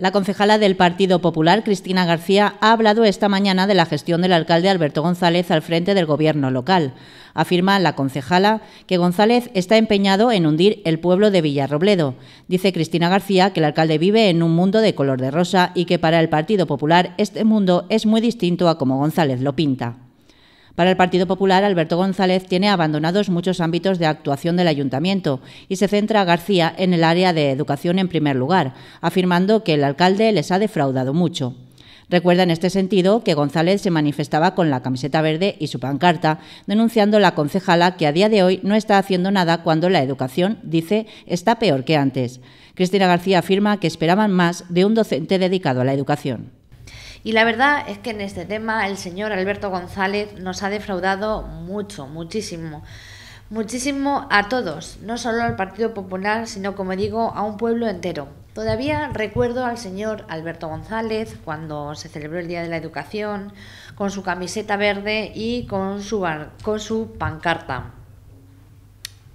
La concejala del Partido Popular, Cristina García, ha hablado esta mañana de la gestión del alcalde Alberto González al frente del gobierno local. Afirma la concejala que González está empeñado en hundir el pueblo de Villarrobledo. Dice Cristina García que el alcalde vive en un mundo de color de rosa y que para el Partido Popular este mundo es muy distinto a como González lo pinta. Para el Partido Popular, Alberto González tiene abandonados muchos ámbitos de actuación del ayuntamiento y se centra García en el área de educación en primer lugar, afirmando que el alcalde les ha defraudado mucho. Recuerda en este sentido que González se manifestaba con la camiseta verde y su pancarta, denunciando la concejala que a día de hoy no está haciendo nada cuando la educación, dice, está peor que antes. Cristina García afirma que esperaban más de un docente dedicado a la educación. Y la verdad es que en este tema el señor Alberto González nos ha defraudado mucho, muchísimo. Muchísimo a todos, no solo al Partido Popular, sino como digo, a un pueblo entero. Todavía recuerdo al señor Alberto González cuando se celebró el Día de la Educación, con su camiseta verde y con su, con su pancarta.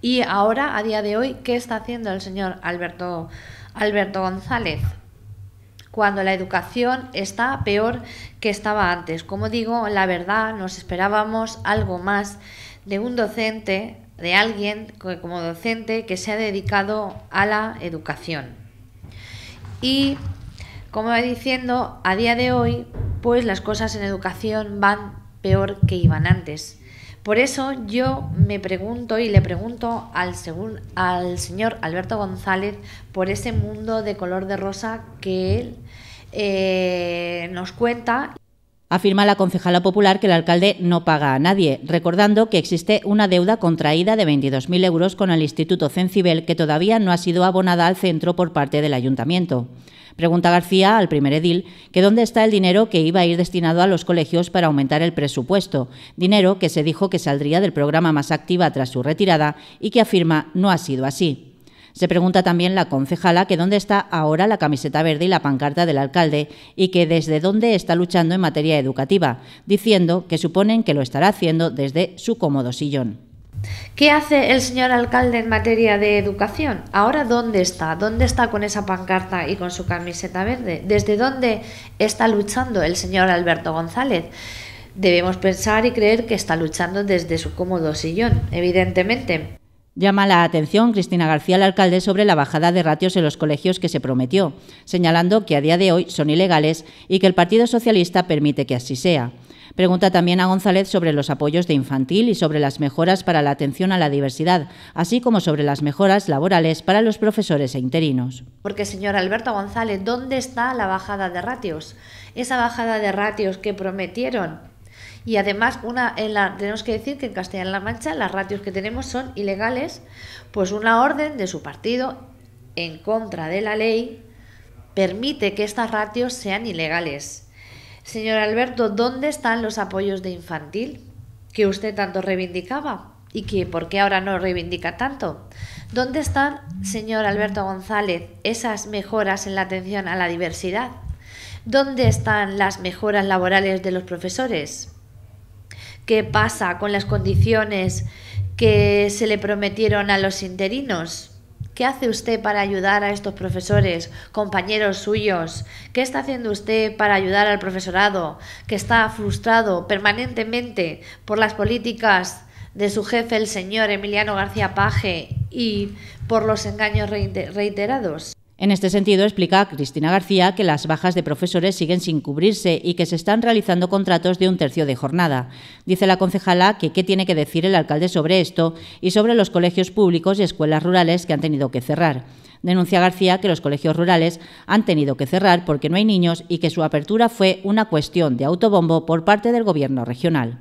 Y ahora, a día de hoy, ¿qué está haciendo el señor Alberto, Alberto González? cuando la educación está peor que estaba antes. Como digo, la verdad nos esperábamos algo más de un docente, de alguien como docente que se ha dedicado a la educación. Y como va diciendo, a día de hoy, pues las cosas en educación van peor que iban antes. Por eso yo me pregunto y le pregunto al, señor Alberto González por ese mundo de color de rosa que él eh, nos cuenta. Afirma la concejala popular que el alcalde no paga a nadie, recordando que existe una deuda contraída de 22.000 euros con el Instituto Cencibel que todavía no ha sido abonada al centro por parte del ayuntamiento. Pregunta García al primer edil que dónde está el dinero que iba a ir destinado a los colegios para aumentar el presupuesto, dinero que se dijo que saldría del programa Más Activa tras su retirada y que afirma no ha sido así. Se pregunta también la concejala que dónde está ahora la camiseta verde y la pancarta del alcalde y que desde dónde está luchando en materia educativa, diciendo que suponen que lo estará haciendo desde su cómodo sillón. ¿Qué hace el señor alcalde en materia de educación? Ahora, ¿dónde está? ¿Dónde está con esa pancarta y con su camiseta verde? ¿Desde dónde está luchando el señor Alberto González? Debemos pensar y creer que está luchando desde su cómodo sillón, evidentemente. Llama la atención Cristina García, el alcalde, sobre la bajada de ratios en los colegios que se prometió, señalando que a día de hoy son ilegales y que el Partido Socialista permite que así sea. Pregunta también a González sobre los apoyos de infantil y sobre las mejoras para la atención a la diversidad, así como sobre las mejoras laborales para los profesores e interinos. Porque, señor Alberto González, ¿dónde está la bajada de ratios? Esa bajada de ratios que prometieron. Y además, una, tenemos que decir que en Castilla-La Mancha las ratios que tenemos son ilegales, pues una orden de su partido en contra de la ley permite que estas ratios sean ilegales Señor Alberto, ¿dónde están los apoyos de infantil que usted tanto reivindicaba? ¿Y que por qué ahora no reivindica tanto? ¿Dónde están, señor Alberto González, esas mejoras en la atención a la diversidad? ¿Dónde están las mejoras laborales de los profesores? ¿Qué pasa con las condiciones que se le prometieron a los interinos? ¿Qué hace usted para ayudar a estos profesores, compañeros suyos? ¿Qué está haciendo usted para ayudar al profesorado que está frustrado permanentemente por las políticas de su jefe, el señor Emiliano García Page, y por los engaños reiterados? En este sentido, explica Cristina García que las bajas de profesores siguen sin cubrirse y que se están realizando contratos de un tercio de jornada. Dice la concejala que qué tiene que decir el alcalde sobre esto y sobre los colegios públicos y escuelas rurales que han tenido que cerrar. Denuncia García que los colegios rurales han tenido que cerrar porque no hay niños y que su apertura fue una cuestión de autobombo por parte del Gobierno regional.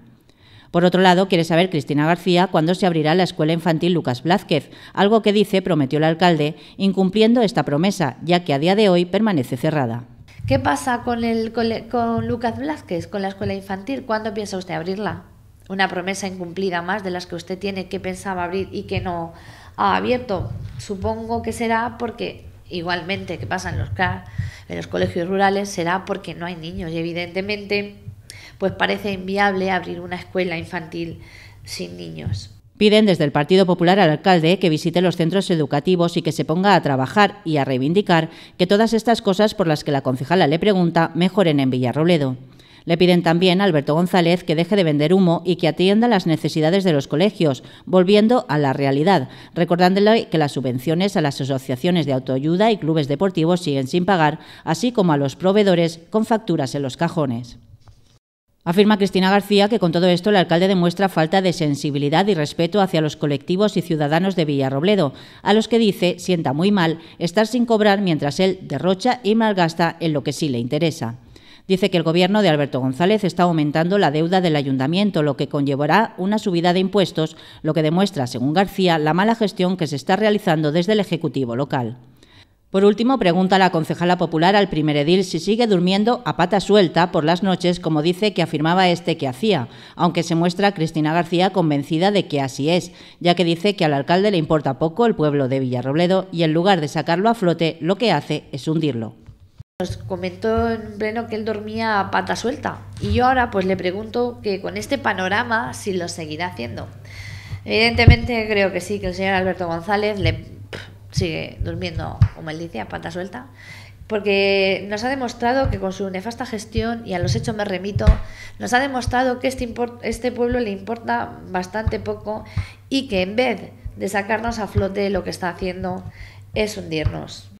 Por otro lado, quiere saber Cristina García cuándo se abrirá la escuela infantil Lucas Blázquez, algo que dice prometió el alcalde, incumpliendo esta promesa, ya que a día de hoy permanece cerrada. ¿Qué pasa con, el, Lucas Blázquez, con la escuela infantil? ¿Cuándo piensa usted abrirla? Una promesa incumplida más de las que usted tiene que pensaba abrir y que no ha abierto. Supongo que será porque igualmente que pasa en los, en los colegios rurales será porque no hay niños y evidentemente pues parece inviable abrir una escuela infantil sin niños. Piden desde el Partido Popular al alcalde que visite los centros educativos y que se ponga a trabajar y a reivindicar que todas estas cosas por las que la concejala le pregunta mejoren en Villarrobledo. Le piden también a Alberto González que deje de vender humo y que atienda las necesidades de los colegios, volviendo a la realidad, recordándole que las subvenciones a las asociaciones de autoayuda y clubes deportivos siguen sin pagar, así como a los proveedores con facturas en los cajones. Afirma Cristina García que con todo esto el alcalde demuestra falta de sensibilidad y respeto hacia los colectivos y ciudadanos de Villarrobledo, a los que dice sienta muy mal estar sin cobrar mientras él derrocha y malgasta en lo que sí le interesa. Dice que el gobierno de Alberto González está aumentando la deuda del ayuntamiento, lo que conllevará una subida de impuestos, lo que demuestra, según García, la mala gestión que se está realizando desde el Ejecutivo local. Por último, pregunta la concejala popular al primer edil si sigue durmiendo a pata suelta por las noches, como dice que afirmaba este que hacía, aunque se muestra Cristina García convencida de que así es, ya que dice que al alcalde le importa poco el pueblo de Villarrobledo y en lugar de sacarlo a flote, lo que hace es hundirlo. Nos comentó en pleno que él dormía a pata suelta y yo ahora pues le pregunto que con este panorama si lo seguirá haciendo. Evidentemente creo que sí, que el señor Alberto González le sigue durmiendo, como él dice, a pata suelta, porque nos ha demostrado que con su nefasta gestión, y a los hechos me remito, nos ha demostrado que este, este pueblo le importa bastante poco y que en vez de sacarnos a flote lo que está haciendo es hundirnos.